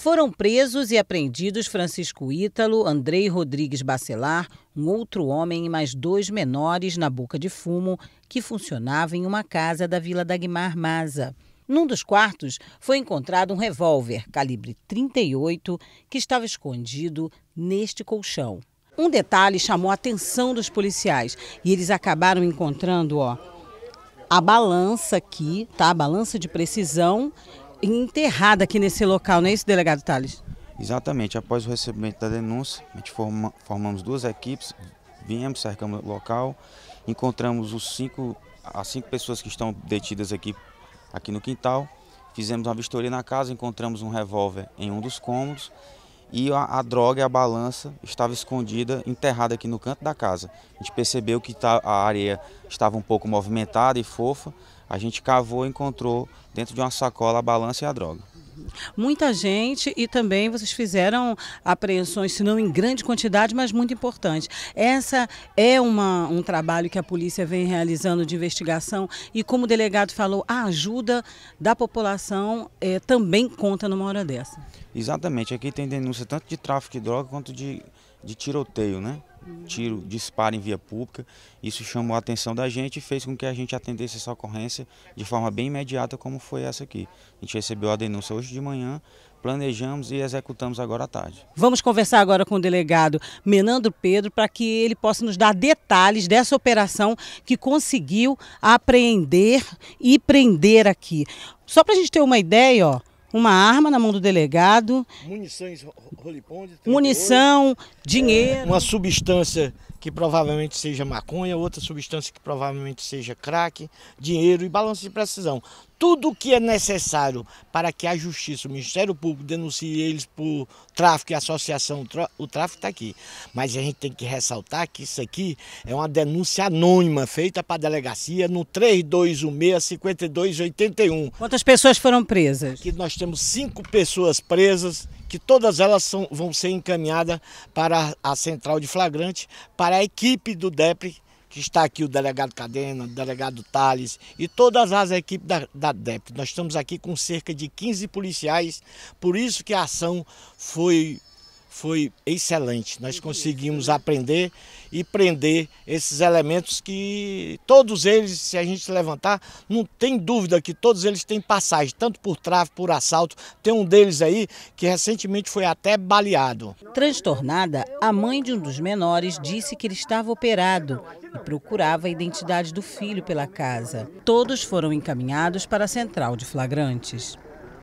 Foram presos e apreendidos Francisco Ítalo, Andrei Rodrigues Bacelar, um outro homem e mais dois menores na boca de fumo que funcionava em uma casa da Vila Dagmar Maza. Num dos quartos foi encontrado um revólver calibre 38 que estava escondido neste colchão. Um detalhe chamou a atenção dos policiais e eles acabaram encontrando, ó, a balança aqui, tá? A balança de precisão enterrada aqui nesse local, não é isso, delegado Tales? Exatamente. Após o recebimento da denúncia, a gente forma, formamos duas equipes, viemos, cercamos o local, encontramos os cinco, as cinco pessoas que estão detidas aqui, aqui no quintal, fizemos uma vistoria na casa, encontramos um revólver em um dos cômodos e a, a droga e a balança estava escondida, enterrada aqui no canto da casa. A gente percebeu que tá, a área estava um pouco movimentada e fofa, a gente cavou e encontrou dentro de uma sacola a balança e a droga. Muita gente e também vocês fizeram apreensões, se não em grande quantidade, mas muito importante. Essa é uma, um trabalho que a polícia vem realizando de investigação e, como o delegado falou, a ajuda da população é, também conta numa hora dessa. Exatamente. Aqui tem denúncia tanto de tráfico de droga quanto de, de tiroteio, né? tiro, disparo em via pública. Isso chamou a atenção da gente e fez com que a gente atendesse essa ocorrência de forma bem imediata, como foi essa aqui. A gente recebeu a denúncia hoje de manhã, planejamos e executamos agora à tarde. Vamos conversar agora com o delegado Menandro Pedro para que ele possa nos dar detalhes dessa operação que conseguiu apreender e prender aqui. Só para a gente ter uma ideia, ó uma arma na mão do delegado. Munições, roliponde, munição, dinheiro. Uma substância que provavelmente seja maconha, outra substância que provavelmente seja crack, dinheiro e balanço de precisão. Tudo o que é necessário para que a justiça, o Ministério Público denuncie eles por tráfico e associação, o tráfico está aqui. Mas a gente tem que ressaltar que isso aqui é uma denúncia anônima feita para a delegacia no 3216-5281. Quantas pessoas foram presas? Aqui nós temos cinco pessoas presas que todas elas são, vão ser encaminhadas para a central de flagrante, para a equipe do DEPRE, que está aqui o delegado Cadena, o delegado Tales e todas as equipes da, da Nós estamos aqui com cerca de 15 policiais, por isso que a ação foi foi excelente. Nós conseguimos aprender e prender esses elementos que todos eles, se a gente levantar, não tem dúvida que todos eles têm passagem, tanto por tráfico, por assalto. Tem um deles aí que recentemente foi até baleado. Transtornada, a mãe de um dos menores disse que ele estava operado e procurava a identidade do filho pela casa. Todos foram encaminhados para a central de flagrantes.